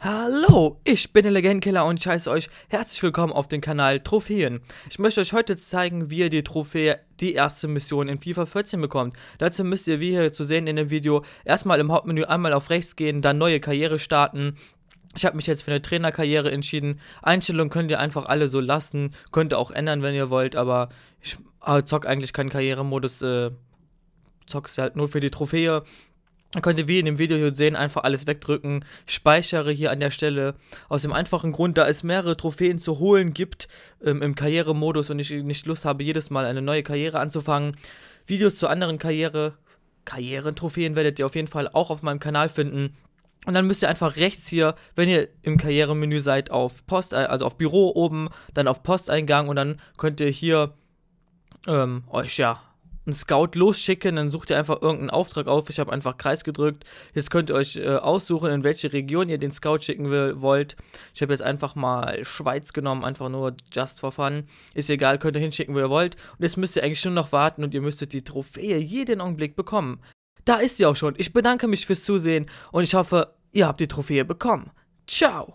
Hallo, ich bin der Legendkiller und ich heiße euch herzlich willkommen auf dem Kanal Trophäen. Ich möchte euch heute zeigen, wie ihr die Trophäe die erste Mission in FIFA 14 bekommt. Dazu müsst ihr, wie hier zu sehen in dem Video, erstmal im Hauptmenü einmal auf rechts gehen, dann neue Karriere starten, ich habe mich jetzt für eine Trainerkarriere entschieden. Einstellungen könnt ihr einfach alle so lassen. Könnt ihr auch ändern, wenn ihr wollt, aber ich äh, zock eigentlich keinen Karrieremodus. Äh, es halt nur für die Trophäe. Dann könnt ihr wie in dem Video hier sehen, einfach alles wegdrücken, speichere hier an der Stelle. Aus dem einfachen Grund, da es mehrere Trophäen zu holen gibt ähm, im Karrieremodus und ich nicht Lust habe, jedes Mal eine neue Karriere anzufangen. Videos zu anderen Karriere, Karrierentrophäen werdet ihr auf jeden Fall auch auf meinem Kanal finden. Und dann müsst ihr einfach rechts hier, wenn ihr im Karrieremenü seid, auf Post, äh, also auf Büro oben, dann auf Posteingang und dann könnt ihr hier ähm, euch ja einen Scout losschicken, dann sucht ihr einfach irgendeinen Auftrag auf. Ich habe einfach Kreis gedrückt. Jetzt könnt ihr euch äh, aussuchen, in welche Region ihr den Scout schicken will, wollt. Ich habe jetzt einfach mal Schweiz genommen, einfach nur just for fun. Ist egal, könnt ihr hinschicken, wo ihr wollt. Und jetzt müsst ihr eigentlich nur noch warten und ihr müsstet die Trophäe jeden Augenblick bekommen. Da ist sie auch schon. Ich bedanke mich fürs Zusehen und ich hoffe, ihr habt die Trophäe bekommen. Ciao!